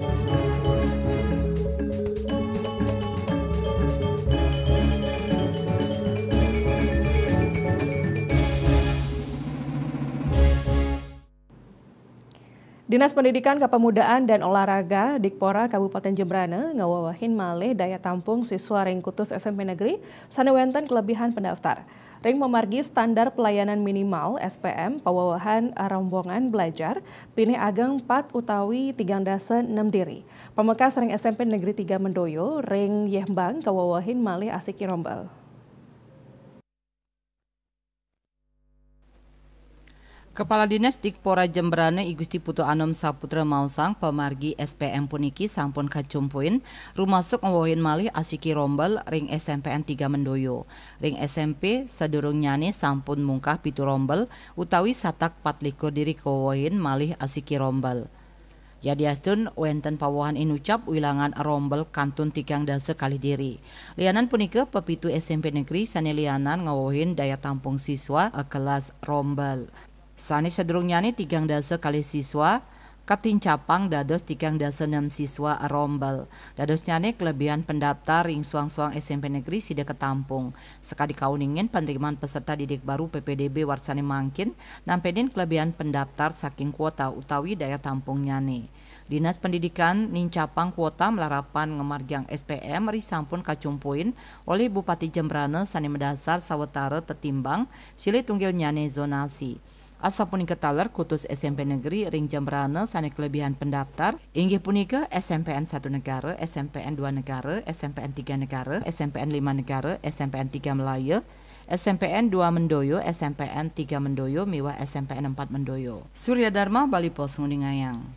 thank you Dinas Pendidikan Kepemudaan dan Olahraga Dikpora Kabupaten Jembrane ngawawahin malih daya tampung siswa ring kutus SMP Negeri sanewenten kelebihan pendaftar. Ring memargi standar pelayanan minimal SPM pawawahan rombongan belajar pilih ageng 4 utawi tigang dasa 6 diri. Pemekas ring SMP Negeri 3 Mendoyo ring Yehbang kawawahin malih asiki rombel. Kepala Dinas Dikpora Jemberane I Gusti Putu Anom Saputra Mausang pemargi SPM puniki sampun kacumpuin rumasuk ngowohin malih asiki rombel ring SMPN 3 Mendoyo. Ring SMP sadurung nyane sampun mungkah pitu rombel utawi satak patlikur diri kowohin malih asiki rombel. Yadiastun wenten pawahan inucap wilangan rombel kantun tigang dase kali diri. Lianan punika pepitu SMP negeri sanelianan ngawohin daya tampung siswa kelas rombel. Sani sedrungnyani tigang dasa kali siswa, Kapten Capang dados tigang dasa enam siswa Rombel. Dados nyane kelebihan pendaftar ring suang-suang SMP Negeri Sida Ketampung. Sekali kauningin penerimaan peserta didik baru PPDB Warsane Mangkin, nampenin kelebihan pendaftar saking kuota utawi daya tampung nyane. Dinas Pendidikan Nincapang kuota melarapan ngemarjang SPM risampun kacumpuin oleh Bupati Jembrane Sani Medasar Sawetara tetimbang silih tunggil nyane zonasi. Asa punika taler kutus SMP Negeri ring Jembrana sane kelebihan pendaftar inggih punika SMPN 1 negara, SMPN 2 negara, SMPN 3 negara, SMPN 5 negara, SMPN 3 Melayu, SMPN 2 Mendoyo, SMPN 3 Mendoyo, Miwa SMPN 4 Mendoyo. Surya Dharma Bali Pos Nguningayang.